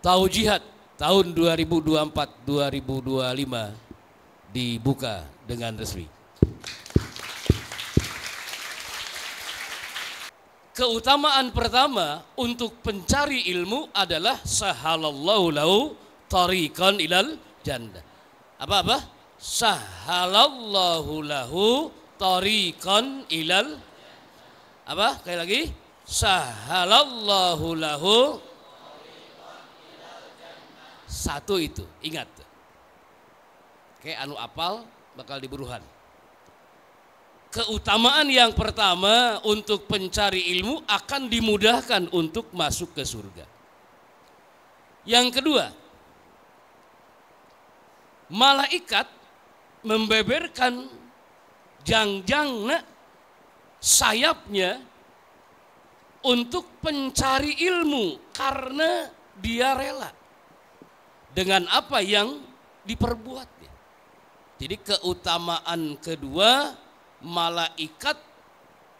Tahu Jihad tahun 2024-2025 dibuka dengan resmi. Keutamaan pertama untuk pencari ilmu adalah sahalallahu lau tarikan ilal janda. Apa-apa? Sahalallahu lahu tarikan ilal apa? Kali lagi. Sahalallahu lahu satu itu, ingat. ke anu apal bakal diburuhan. Keutamaan yang pertama untuk pencari ilmu akan dimudahkan untuk masuk ke surga. Yang kedua, malaikat membeberkan jangjangna sayapnya untuk pencari ilmu karena dia rela dengan apa yang diperbuat. Jadi keutamaan kedua malaikat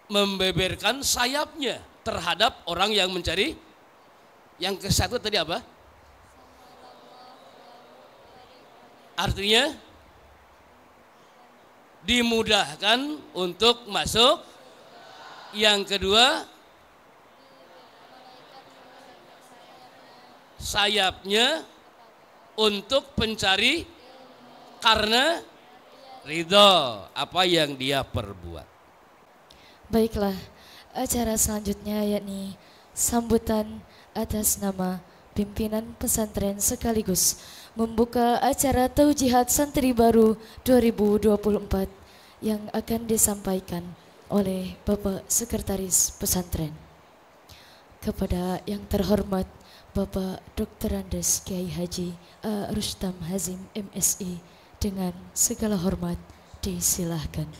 membeberkan sayapnya terhadap orang yang mencari yang ke satu tadi apa? Artinya dimudahkan untuk masuk. Yang kedua sayapnya untuk pencari karena ridho apa yang dia perbuat. Baiklah, acara selanjutnya yakni sambutan atas nama pimpinan pesantren sekaligus membuka acara Taujihad Santri Baru 2024 yang akan disampaikan oleh Bapak Sekretaris Pesantren. Kepada yang terhormat Bapak Dr. Andes Kiai Haji uh, Rustam Hazim MSI dengan segala hormat disilahkan.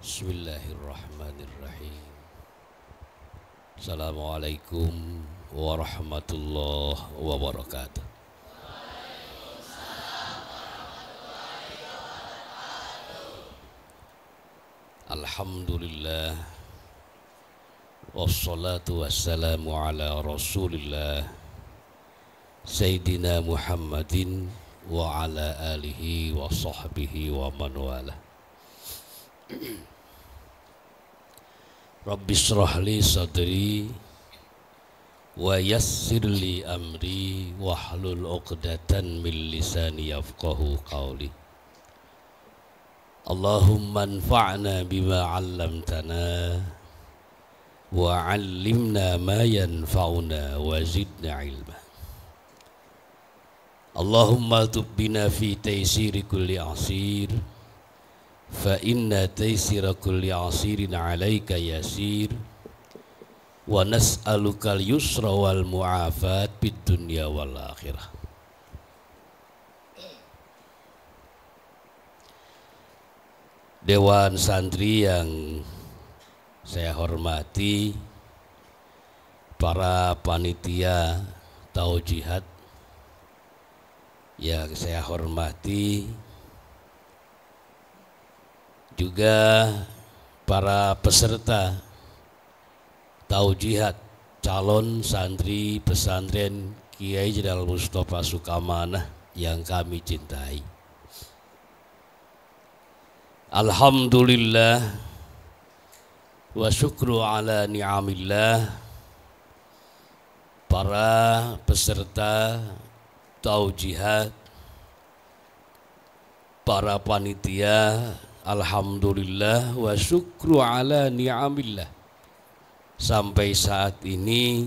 Bismillahirrahmanirrahim Assalamualaikum warahmatullahi wabarakatuh Alhamdulillah Wassalatu wassalamu ala rasulillah Sayyidina Muhammadin wa ala alihi wa sahbihi wa man walah Rabbi syrahli sadri wa yassir li amri wa hlul uqdatan min lisani yafqahu qawli Allahumma anfa'na bima 'allamtana wa 'allimna ma yanfa'una wa zidna 'ilma Allahumma tub bina fi taysiri kulli asir فإن تيسير كل عصير عليك يسير ونسألك اليسر والمعافاة بالدنيا والآخرة Dewan Santri yang saya hormati para panitia taujihad yang saya hormati juga para peserta taujihat calon santri pesantren Kiai Jenderal Mustafa sukamana yang kami cintai. Alhamdulillah wa syukru ala ni'amillah para peserta taujihat para panitia Alhamdulillah wa syukru ala ni'amillah Sampai saat ini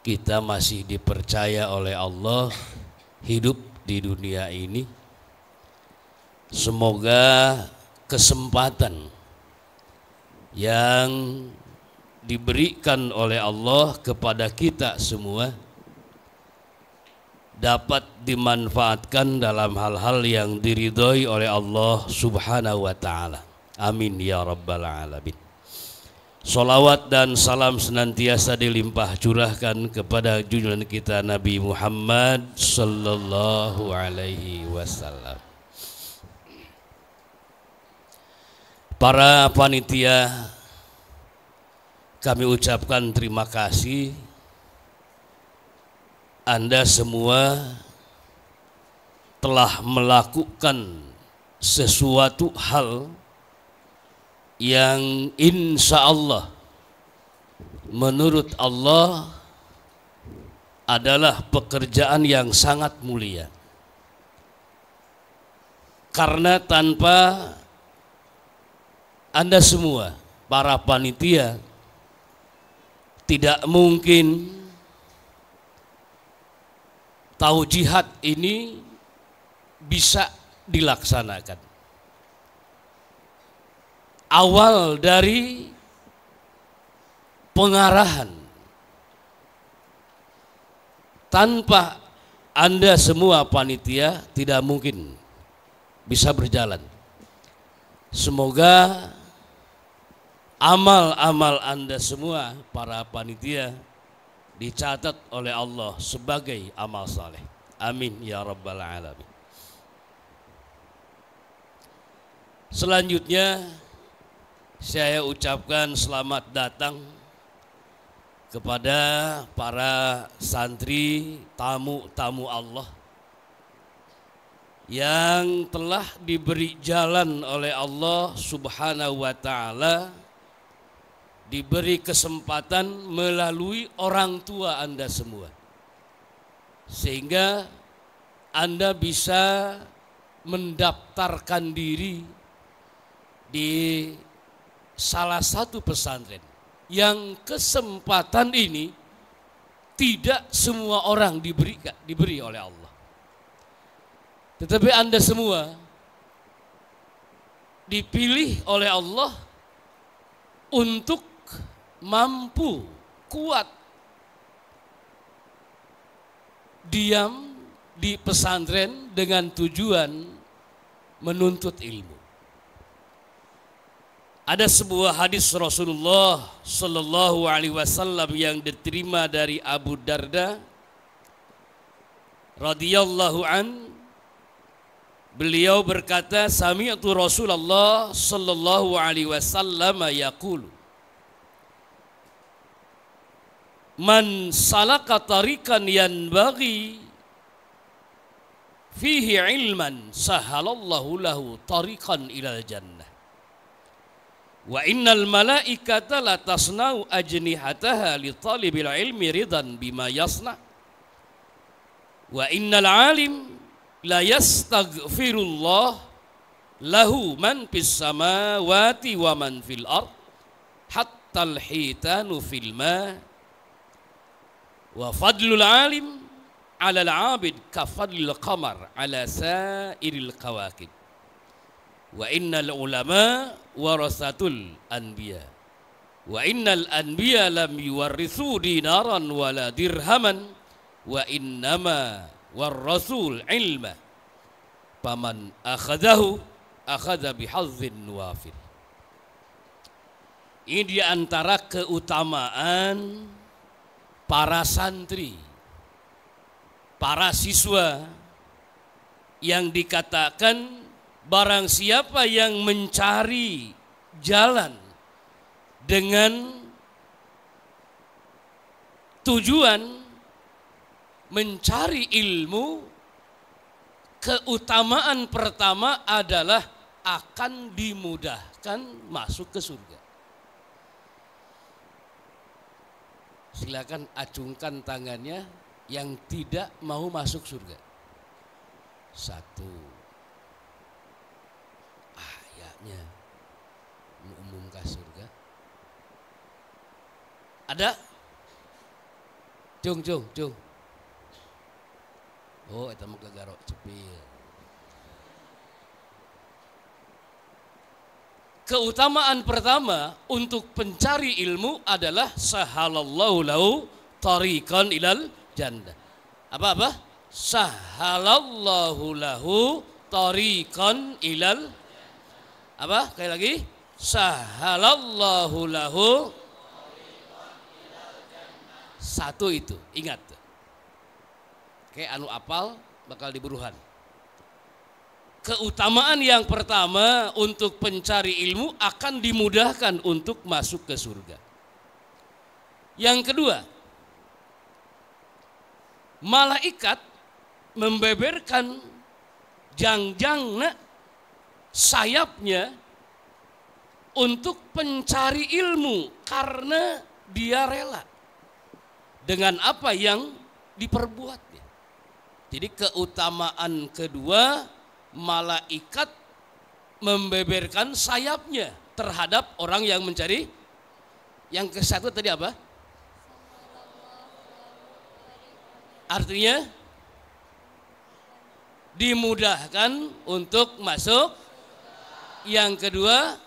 kita masih dipercaya oleh Allah hidup di dunia ini Semoga kesempatan yang diberikan oleh Allah kepada kita semua dapat dimanfaatkan dalam hal-hal yang diridhoi oleh Allah Subhanahu wa taala. Amin ya rabbal alamin. Salawat dan salam senantiasa dilimpah curahkan kepada junjungan kita Nabi Muhammad sallallahu alaihi wasallam. Para panitia kami ucapkan terima kasih anda semua telah melakukan sesuatu hal yang insya Allah menurut Allah adalah pekerjaan yang sangat mulia karena tanpa Anda semua para panitia tidak mungkin tahu jihad ini bisa dilaksanakan. Awal dari pengarahan tanpa Anda semua panitia tidak mungkin bisa berjalan. Semoga amal-amal Anda semua para panitia dicatat oleh Allah sebagai amal saleh. Amin ya rabbal alamin. Selanjutnya saya ucapkan selamat datang kepada para santri tamu-tamu Allah yang telah diberi jalan oleh Allah Subhanahu wa taala diberi kesempatan melalui orang tua Anda semua. Sehingga Anda bisa mendaftarkan diri di salah satu pesantren yang kesempatan ini tidak semua orang diberi diberi oleh Allah. Tetapi Anda semua dipilih oleh Allah untuk mampu, kuat diam di pesantren dengan tujuan menuntut ilmu. Ada sebuah hadis Rasulullah Shallallahu Alaihi Wasallam yang diterima dari Abu Darda radhiyallahu an beliau berkata sami'tu Rasulullah sallallahu alaihi wasallam yaqulu Man salaka tarikan yanbaghi fihi ilman sahalallahu lahu tarikan ilal jannah. Wa innal malaikata la tasnau ajnihataha li talibil ilmi ridan bima yasna. Wa innal alim la yastaghfirullah lahu man fis samawati wa man fil ard hatta al hitanu fil ma' وفضل العالم على العابد كفضل القمر على سائر الكواكب وإن العلماء ورثة الأنبياء وإن الأنبياء لم يورثوا دينارا ولا درهما وإنما والرسول العلم فمن أخذه أخذ بحظ وافر إن di antara para santri, para siswa yang dikatakan barang siapa yang mencari jalan dengan tujuan mencari ilmu keutamaan pertama adalah akan dimudahkan masuk ke surga. silakan acungkan tangannya yang tidak mau masuk surga. Satu. Ayatnya mengumumkan surga. Ada? cung-cung-cung Oh, itu mau kegaro cepil. keutamaan pertama untuk pencari ilmu adalah sahalallahu lahu tariqan ilal janda. Apa apa? Sahalallahu lahu tariqan ilal apa? Kayak lagi. Sahalallahu lahu satu itu, ingat. Kayak anu apal bakal diburuhan keutamaan yang pertama untuk pencari ilmu akan dimudahkan untuk masuk ke surga. Yang kedua, malaikat membeberkan jang-jang sayapnya untuk pencari ilmu karena dia rela dengan apa yang diperbuatnya. Jadi keutamaan kedua malaikat membeberkan sayapnya terhadap orang yang mencari yang ke satu tadi apa? Artinya dimudahkan untuk masuk. Yang kedua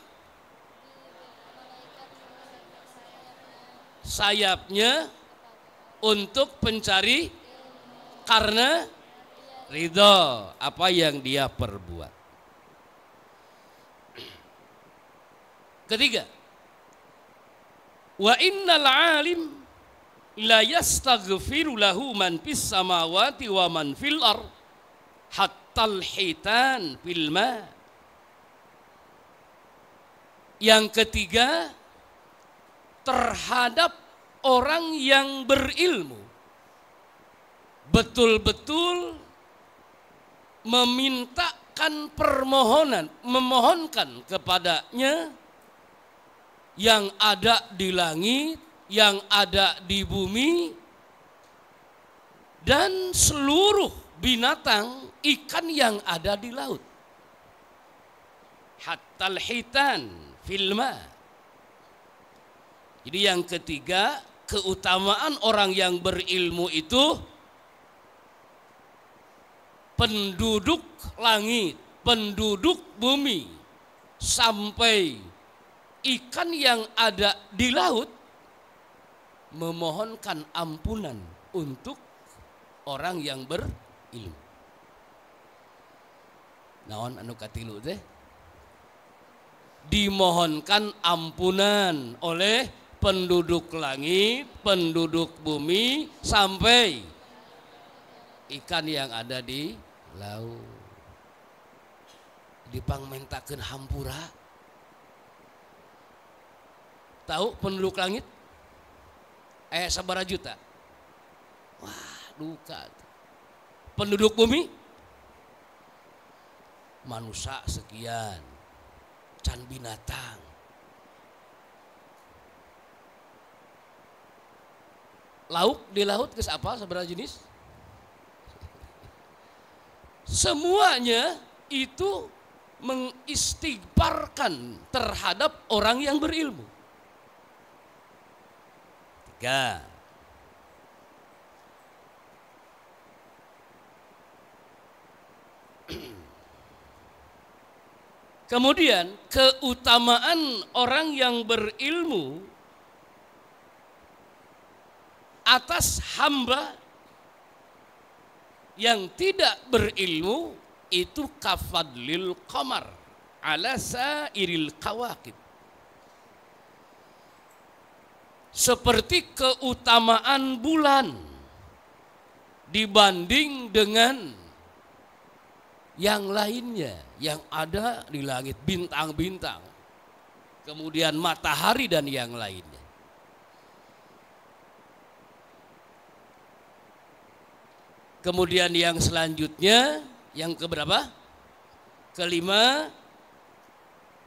sayapnya untuk pencari karena ridho apa yang dia perbuat. Ketiga, wa innal alim la yastaghfiru lahu man fis samawati wa man fil ar hatta al hitan fil ma. Yang ketiga, terhadap orang yang berilmu betul-betul memintakan permohonan, memohonkan kepadanya yang ada di langit, yang ada di bumi, dan seluruh binatang ikan yang ada di laut. Hatal hitan filma. Jadi yang ketiga, keutamaan orang yang berilmu itu penduduk langit, penduduk bumi, sampai ikan yang ada di laut memohonkan ampunan untuk orang yang berilmu. Naon anu katilu teh? Dimohonkan ampunan oleh penduduk langit, penduduk bumi sampai ikan yang ada di laut di Pangmentakan hampura tahu penduduk langit eh sabara juta wah duka penduduk bumi manusia sekian can binatang lauk di laut ke apa sebenarnya jenis semuanya itu mengistighfarkan terhadap orang yang berilmu. Tiga. Kemudian keutamaan orang yang berilmu atas hamba yang tidak berilmu itu kafadlil qamar ala sairil kawakib seperti keutamaan bulan dibanding dengan yang lainnya yang ada di langit bintang-bintang kemudian matahari dan yang lainnya Kemudian yang selanjutnya yang keberapa? Kelima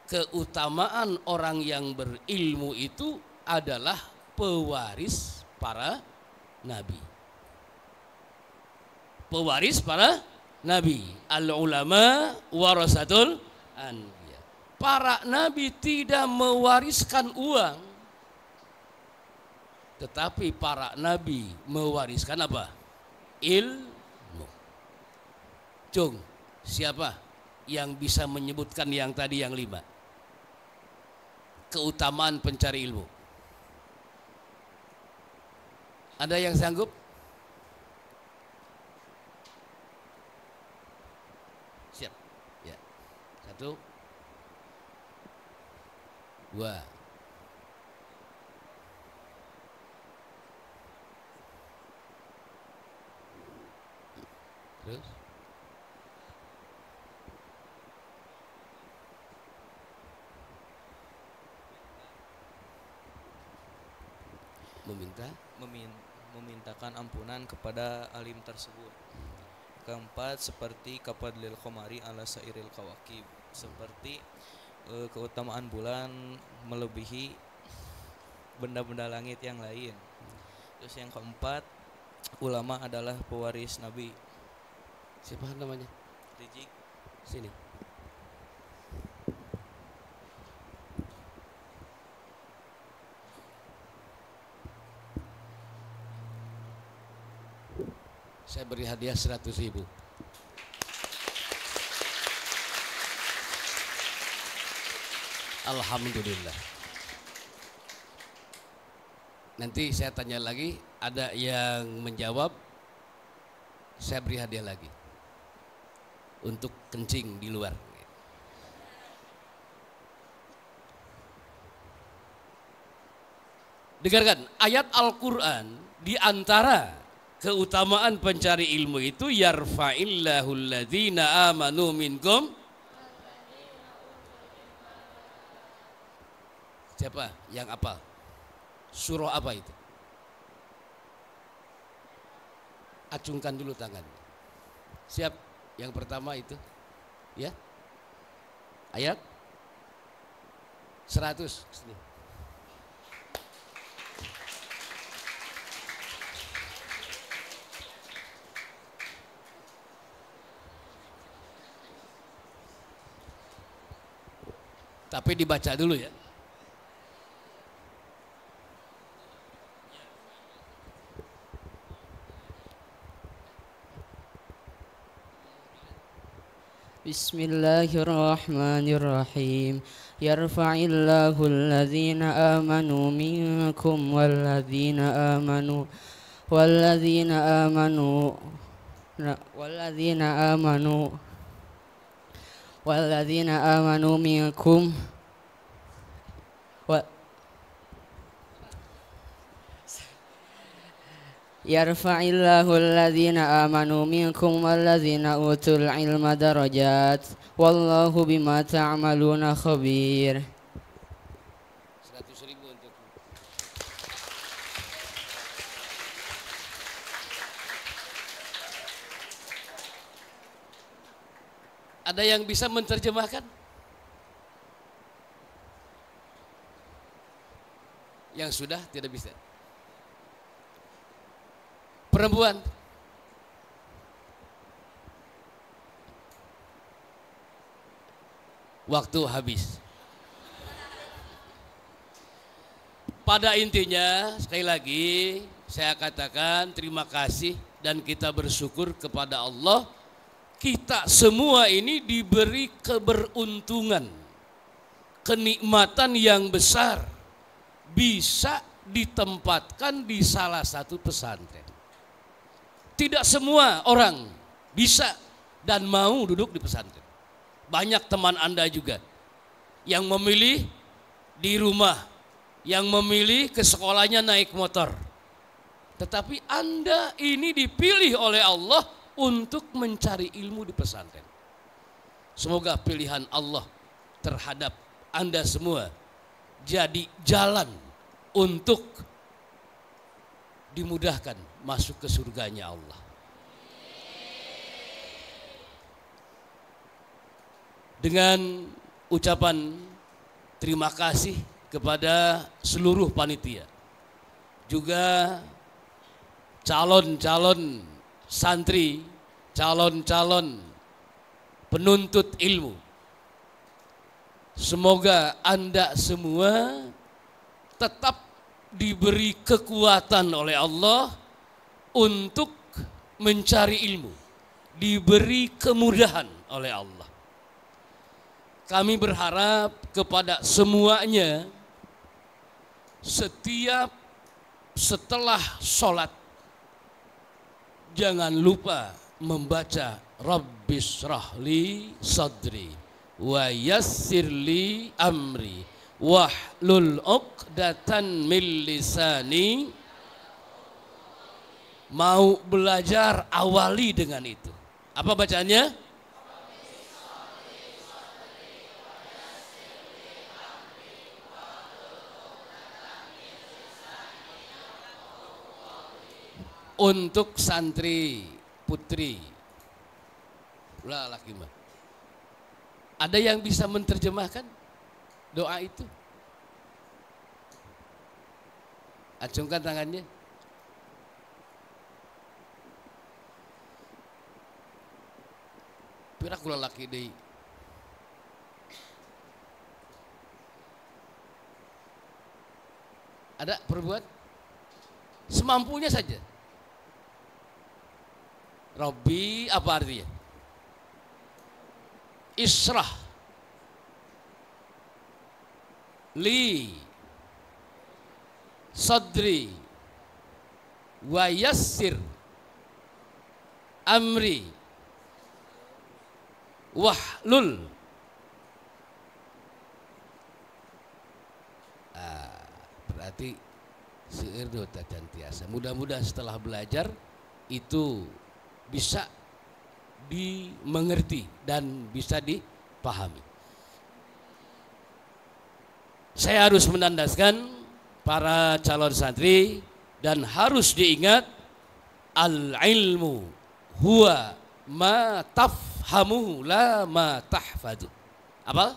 keutamaan orang yang berilmu itu adalah pewaris para nabi. Pewaris para nabi. Al ulama warasatul anbiya. Para nabi tidak mewariskan uang. Tetapi para nabi mewariskan apa? ilmu. Cung, siapa yang bisa menyebutkan yang tadi yang lima? Keutamaan pencari ilmu. Ada yang sanggup? Siap. Ya. Satu. Dua. terus meminta memin memintakan ampunan kepada alim tersebut keempat seperti lil komari ala sairil kawakib seperti e, keutamaan bulan melebihi benda-benda langit yang lain terus yang keempat ulama adalah pewaris nabi siapa namanya Rizik sini saya beri hadiah seratus ribu Alhamdulillah Nanti saya tanya lagi Ada yang menjawab Saya beri hadiah lagi untuk kencing di luar. Dengarkan, ayat Al-Quran di antara keutamaan pencari ilmu itu yarfa'illahu alladhina amanu minkum Siapa yang apa? Surah apa itu? Acungkan dulu tangan. Siap? Yang pertama itu ya. Ayat 100 sini. Tapi dibaca dulu ya. بسم الله الرحمن الرحيم يرفع الله الذين آمنوا منكم والذين آمنوا والذين آمنوا والذين آمنوا والذين آمنوا منكم يرفع الله الذين آمنوا منكم والذين أوتوا العلم درجات والله بما تعملون Ada yang bisa menerjemahkan? Yang sudah tidak bisa perempuan. Waktu habis. Pada intinya, sekali lagi saya katakan terima kasih dan kita bersyukur kepada Allah kita semua ini diberi keberuntungan, kenikmatan yang besar bisa ditempatkan di salah satu pesantren. Tidak semua orang bisa dan mau duduk di pesantren. Banyak teman Anda juga yang memilih di rumah, yang memilih ke sekolahnya naik motor. Tetapi Anda ini dipilih oleh Allah untuk mencari ilmu di pesantren. Semoga pilihan Allah terhadap Anda semua jadi jalan untuk dimudahkan masuk ke surganya Allah. Dengan ucapan terima kasih kepada seluruh panitia. Juga calon-calon santri, calon-calon penuntut ilmu. Semoga Anda semua tetap diberi kekuatan oleh Allah untuk mencari ilmu, diberi kemudahan oleh Allah. Kami berharap kepada semuanya setiap setelah sholat jangan lupa membaca rahli sadri wa yassirli amri wahlul uqdatan min lisani mau belajar awali dengan itu apa bacaannya untuk santri putri lah laki mah ada yang bisa menerjemahkan doa itu. Acungkan tangannya. Pira kula laki deh Ada perbuat semampunya saja. Robi, apa artinya? Israh li sodri, wa yassir amri wahlul ah, berarti sihir dota dan tiasa mudah-mudahan setelah belajar itu bisa dimengerti dan bisa dipahami saya harus menandaskan para calon santri dan harus diingat al ilmu huwa ma tafhamu la ma tahfadu. Apa?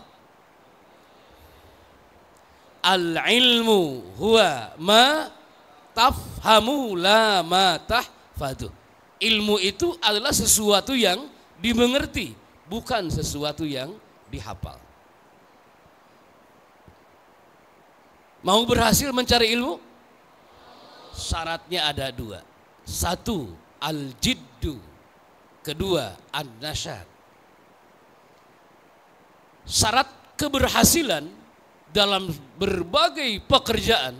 Al ilmu huwa ma tafhamu la ma tahfadu. Ilmu itu adalah sesuatu yang dimengerti, bukan sesuatu yang dihafal. Mau berhasil mencari ilmu? Syaratnya ada dua. Satu, al-jiddu. Kedua, an-nasyad. Syarat keberhasilan dalam berbagai pekerjaan.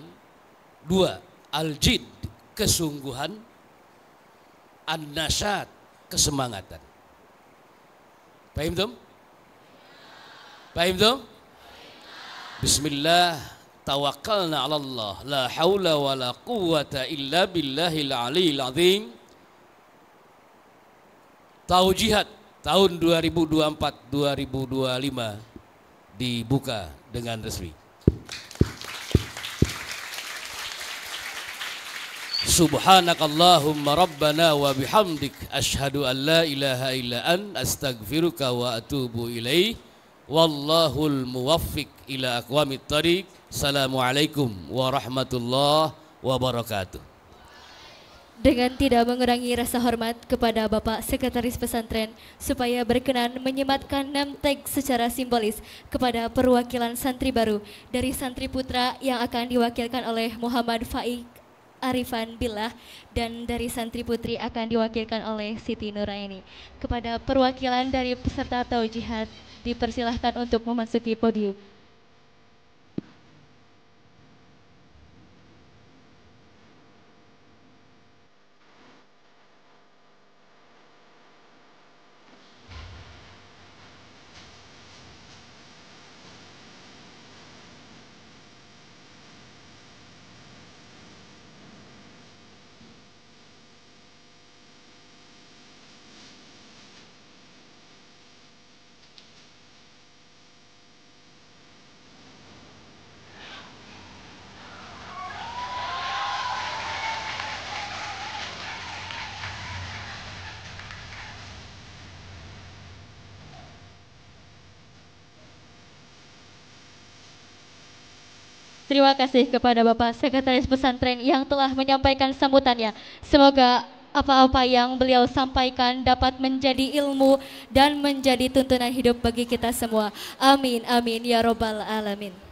Dua, al-jid, kesungguhan. An-nasyad, kesemangatan. Paham dong? Paham dong? Bismillah tawakkalna 'ala Allah la haula la quwwata illa billahil aliyil azim Tahu jihad tahun 2024 2025 dibuka dengan resmi Subhanakallahumma rabbana wa bihamdik ashhadu an la ilaha illa an astaghfiruka wa atubu ilaih wallahul muwaffiq ila aqwamit thariq Assalamualaikum warahmatullahi wabarakatuh. Dengan tidak mengurangi rasa hormat kepada Bapak Sekretaris Pesantren supaya berkenan menyematkan tag secara simbolis kepada perwakilan santri baru dari santri putra yang akan diwakilkan oleh Muhammad Faik Arifan Billah dan dari santri putri akan diwakilkan oleh Siti Nuraini. Kepada perwakilan dari peserta Jihad dipersilahkan untuk memasuki podium. Terima kasih kepada Bapak Sekretaris Pesantren yang telah menyampaikan sambutannya. Semoga apa-apa yang beliau sampaikan dapat menjadi ilmu dan menjadi tuntunan hidup bagi kita semua. Amin, amin, ya robbal alamin.